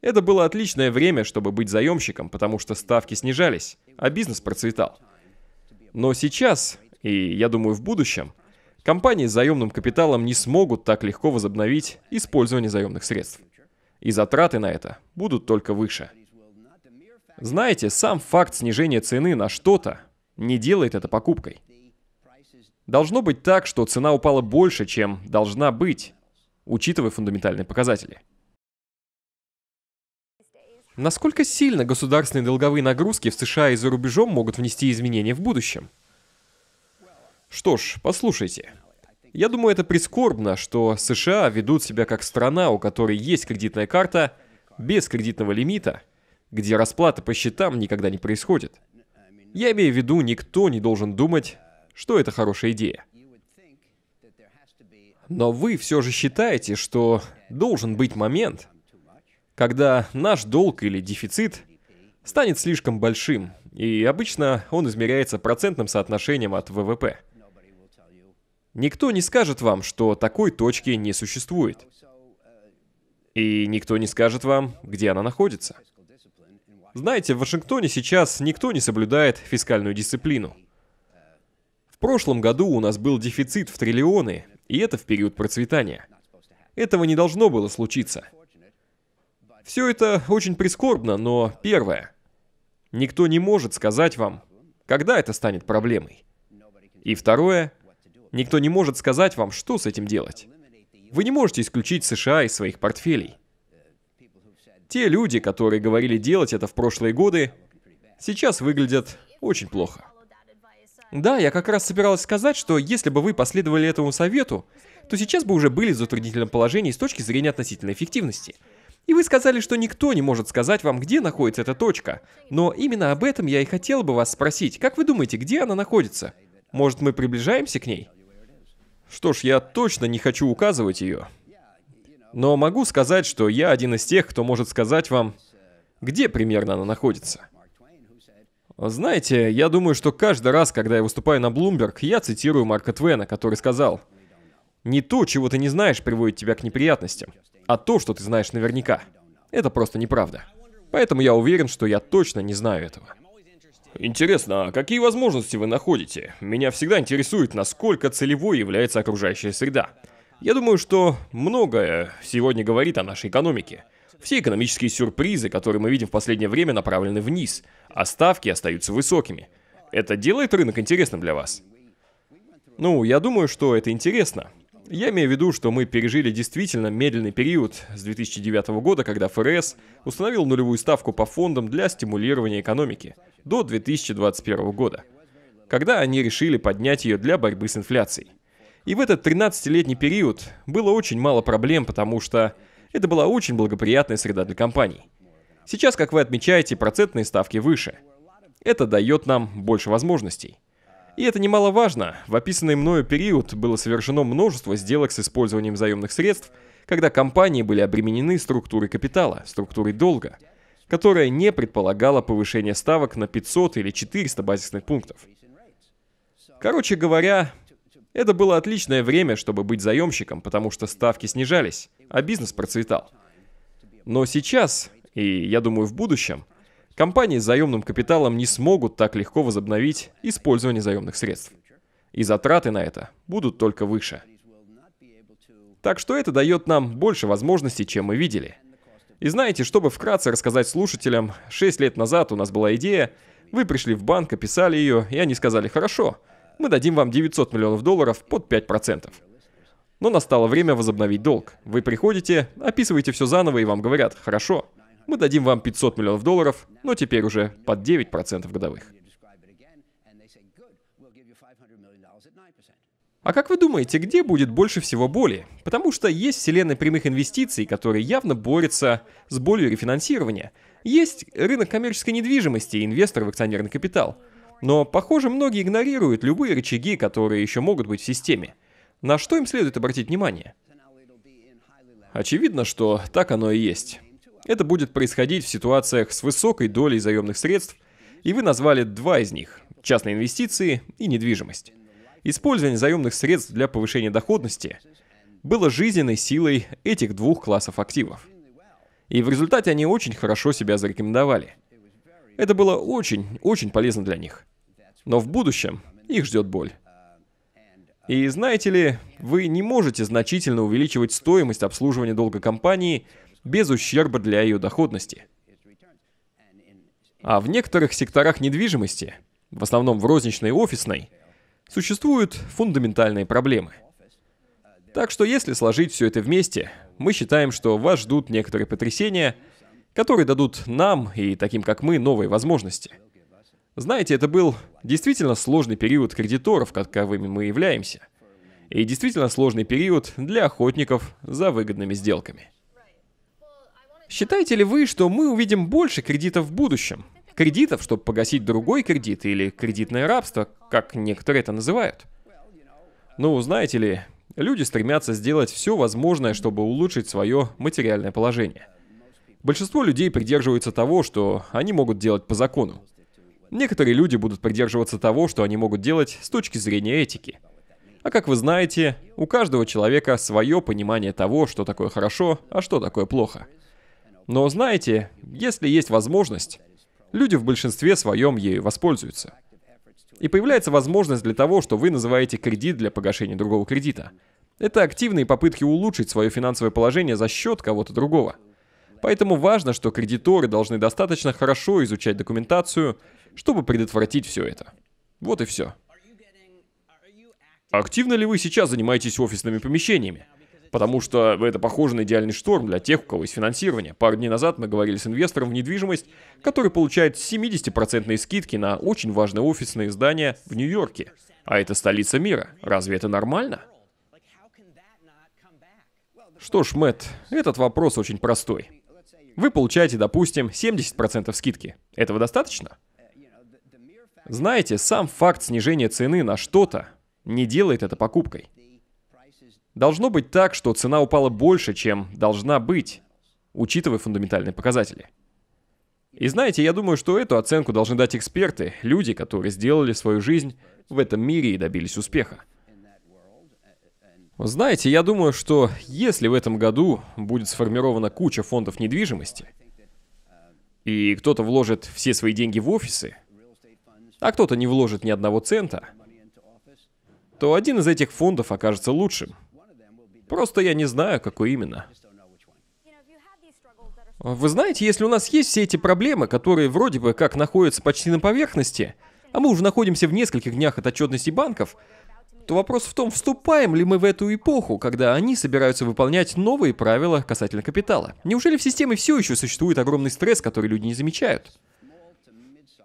Это было отличное время, чтобы быть заемщиком, потому что ставки снижались, а бизнес процветал. Но сейчас, и я думаю в будущем, компании с заемным капиталом не смогут так легко возобновить использование заемных средств. И затраты на это будут только выше. Знаете, сам факт снижения цены на что-то не делает это покупкой. Должно быть так, что цена упала больше, чем должна быть, учитывая фундаментальные показатели – Насколько сильно государственные долговые нагрузки в США и за рубежом могут внести изменения в будущем? Что ж, послушайте. Я думаю, это прискорбно, что США ведут себя как страна, у которой есть кредитная карта без кредитного лимита, где расплата по счетам никогда не происходит. Я имею в виду, никто не должен думать, что это хорошая идея. Но вы все же считаете, что должен быть момент, когда наш долг или дефицит станет слишком большим, и обычно он измеряется процентным соотношением от ВВП. Никто не скажет вам, что такой точки не существует. И никто не скажет вам, где она находится. Знаете, в Вашингтоне сейчас никто не соблюдает фискальную дисциплину. В прошлом году у нас был дефицит в триллионы, и это в период процветания. Этого не должно было случиться. Все это очень прискорбно, но первое. Никто не может сказать вам, когда это станет проблемой. И второе. Никто не может сказать вам, что с этим делать. Вы не можете исключить США из своих портфелей. Те люди, которые говорили делать это в прошлые годы, сейчас выглядят очень плохо. Да, я как раз собиралась сказать, что если бы вы последовали этому совету, то сейчас бы уже были в затруднительном положении с точки зрения относительной эффективности – и вы сказали, что никто не может сказать вам, где находится эта точка. Но именно об этом я и хотел бы вас спросить. Как вы думаете, где она находится? Может, мы приближаемся к ней? Что ж, я точно не хочу указывать ее. Но могу сказать, что я один из тех, кто может сказать вам, где примерно она находится. Знаете, я думаю, что каждый раз, когда я выступаю на Bloomberg, я цитирую Марка Твена, который сказал, не то, чего ты не знаешь, приводит тебя к неприятностям, а то, что ты знаешь наверняка. Это просто неправда. Поэтому я уверен, что я точно не знаю этого. Интересно, а какие возможности вы находите? Меня всегда интересует, насколько целевой является окружающая среда. Я думаю, что многое сегодня говорит о нашей экономике. Все экономические сюрпризы, которые мы видим в последнее время, направлены вниз, а ставки остаются высокими. Это делает рынок интересным для вас? Ну, я думаю, что это интересно. Я имею в виду, что мы пережили действительно медленный период с 2009 года, когда ФРС установил нулевую ставку по фондам для стимулирования экономики до 2021 года, когда они решили поднять ее для борьбы с инфляцией. И в этот 13-летний период было очень мало проблем, потому что это была очень благоприятная среда для компаний. Сейчас, как вы отмечаете, процентные ставки выше. Это дает нам больше возможностей. И это немаловажно. В описанный мною период было совершено множество сделок с использованием заемных средств, когда компании были обременены структурой капитала, структурой долга, которая не предполагала повышение ставок на 500 или 400 базисных пунктов. Короче говоря, это было отличное время, чтобы быть заемщиком, потому что ставки снижались, а бизнес процветал. Но сейчас, и я думаю в будущем, Компании с заемным капиталом не смогут так легко возобновить использование заемных средств. И затраты на это будут только выше. Так что это дает нам больше возможностей, чем мы видели. И знаете, чтобы вкратце рассказать слушателям, 6 лет назад у нас была идея, вы пришли в банк, описали ее, и они сказали, хорошо, мы дадим вам 900 миллионов долларов под 5%. Но настало время возобновить долг. Вы приходите, описываете все заново, и вам говорят, хорошо, мы дадим вам 500 миллионов долларов, но теперь уже под 9% годовых. А как вы думаете, где будет больше всего боли? Потому что есть вселенная прямых инвестиций, которые явно борются с болью рефинансирования. Есть рынок коммерческой недвижимости и инвестор в акционерный капитал. Но, похоже, многие игнорируют любые рычаги, которые еще могут быть в системе. На что им следует обратить внимание? Очевидно, что так оно и есть. Это будет происходить в ситуациях с высокой долей заемных средств, и вы назвали два из них – частные инвестиции и недвижимость. Использование заемных средств для повышения доходности было жизненной силой этих двух классов активов. И в результате они очень хорошо себя зарекомендовали. Это было очень, очень полезно для них. Но в будущем их ждет боль. И знаете ли, вы не можете значительно увеличивать стоимость обслуживания долга компании – без ущерба для ее доходности. А в некоторых секторах недвижимости, в основном в розничной и офисной, существуют фундаментальные проблемы. Так что если сложить все это вместе, мы считаем, что вас ждут некоторые потрясения, которые дадут нам и таким как мы новые возможности. Знаете, это был действительно сложный период кредиторов, каковыми мы являемся, и действительно сложный период для охотников за выгодными сделками. Считаете ли вы, что мы увидим больше кредитов в будущем? Кредитов, чтобы погасить другой кредит или кредитное рабство, как некоторые это называют. Ну, знаете ли, люди стремятся сделать все возможное, чтобы улучшить свое материальное положение. Большинство людей придерживаются того, что они могут делать по закону. Некоторые люди будут придерживаться того, что они могут делать с точки зрения этики. А как вы знаете, у каждого человека свое понимание того, что такое хорошо, а что такое плохо – но знаете, если есть возможность, люди в большинстве своем ею воспользуются. И появляется возможность для того, что вы называете кредит для погашения другого кредита. Это активные попытки улучшить свое финансовое положение за счет кого-то другого. Поэтому важно, что кредиторы должны достаточно хорошо изучать документацию, чтобы предотвратить все это. Вот и все. Активно ли вы сейчас занимаетесь офисными помещениями? потому что это похоже на идеальный шторм для тех, у кого есть финансирование. Пару дней назад мы говорили с инвестором в недвижимость, который получает 70% скидки на очень важные офисные здания в Нью-Йорке. А это столица мира. Разве это нормально? Что ж, Мэтт, этот вопрос очень простой. Вы получаете, допустим, 70% скидки. Этого достаточно? Знаете, сам факт снижения цены на что-то не делает это покупкой. Должно быть так, что цена упала больше, чем должна быть, учитывая фундаментальные показатели. И знаете, я думаю, что эту оценку должны дать эксперты, люди, которые сделали свою жизнь в этом мире и добились успеха. Знаете, я думаю, что если в этом году будет сформирована куча фондов недвижимости, и кто-то вложит все свои деньги в офисы, а кто-то не вложит ни одного цента, то один из этих фондов окажется лучшим, Просто я не знаю, какой именно. Вы знаете, если у нас есть все эти проблемы, которые вроде бы как находятся почти на поверхности, а мы уже находимся в нескольких днях от отчетности банков, то вопрос в том, вступаем ли мы в эту эпоху, когда они собираются выполнять новые правила касательно капитала. Неужели в системе все еще существует огромный стресс, который люди не замечают?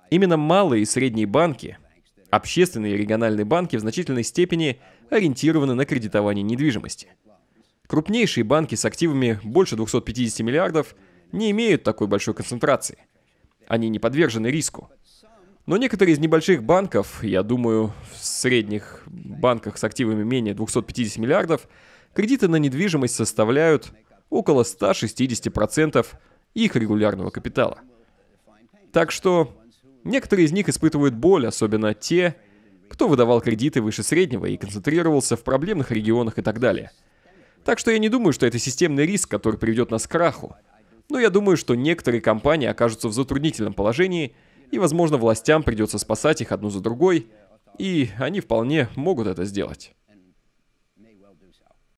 Именно малые и средние банки, общественные и региональные банки в значительной степени ориентированы на кредитование недвижимости – Крупнейшие банки с активами больше 250 миллиардов не имеют такой большой концентрации. Они не подвержены риску. Но некоторые из небольших банков, я думаю, в средних банках с активами менее 250 миллиардов, кредиты на недвижимость составляют около 160% их регулярного капитала. Так что некоторые из них испытывают боль, особенно те, кто выдавал кредиты выше среднего и концентрировался в проблемных регионах и так далее – так что я не думаю, что это системный риск, который приведет нас к краху. Но я думаю, что некоторые компании окажутся в затруднительном положении, и, возможно, властям придется спасать их одну за другой, и они вполне могут это сделать.